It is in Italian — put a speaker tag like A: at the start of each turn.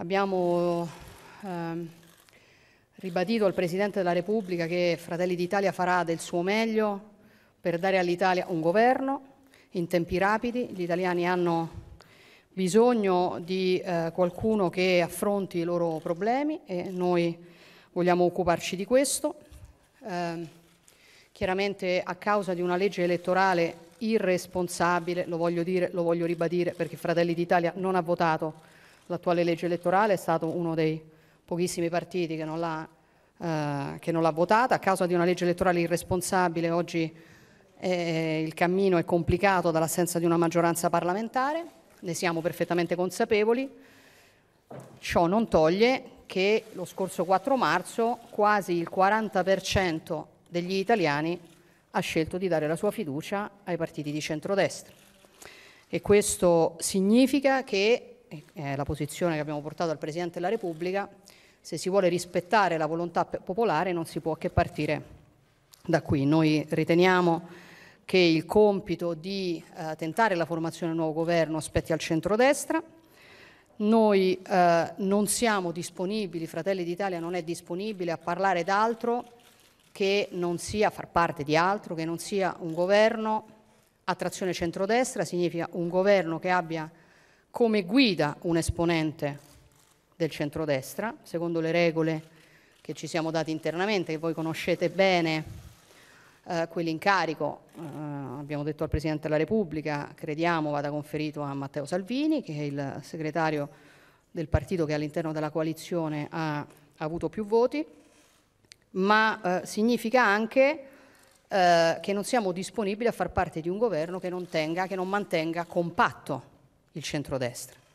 A: Abbiamo ehm, ribadito al Presidente della Repubblica che Fratelli d'Italia farà del suo meglio per dare all'Italia un governo in tempi rapidi. Gli italiani hanno bisogno di eh, qualcuno che affronti i loro problemi e noi vogliamo occuparci di questo. Eh, chiaramente a causa di una legge elettorale irresponsabile, lo voglio dire, lo voglio ribadire perché Fratelli d'Italia non ha votato l'attuale legge elettorale è stato uno dei pochissimi partiti che non l'ha, eh, votata. A causa di una legge elettorale irresponsabile oggi eh, il cammino è complicato dall'assenza di una maggioranza parlamentare, ne siamo perfettamente consapevoli. Ciò non toglie che lo scorso 4 marzo quasi il 40% degli italiani ha scelto di dare la sua fiducia ai partiti di centrodestra. E questo significa che è la posizione che abbiamo portato al Presidente della Repubblica, se si vuole rispettare la volontà popolare non si può che partire da qui. Noi riteniamo che il compito di eh, tentare la formazione del nuovo governo spetti al centrodestra. Noi eh, non siamo disponibili, Fratelli d'Italia non è disponibile a parlare d'altro che non sia, far parte di altro, che non sia un governo a trazione centrodestra, significa un governo che abbia come guida un esponente del centrodestra, secondo le regole che ci siamo dati internamente, che voi conoscete bene, eh, quell'incarico, eh, abbiamo detto al Presidente della Repubblica, crediamo vada conferito a Matteo Salvini, che è il segretario del partito che all'interno della coalizione ha, ha avuto più voti, ma eh, significa anche eh, che non siamo disponibili a far parte di un governo che non, tenga, che non mantenga compatto il centrodestra.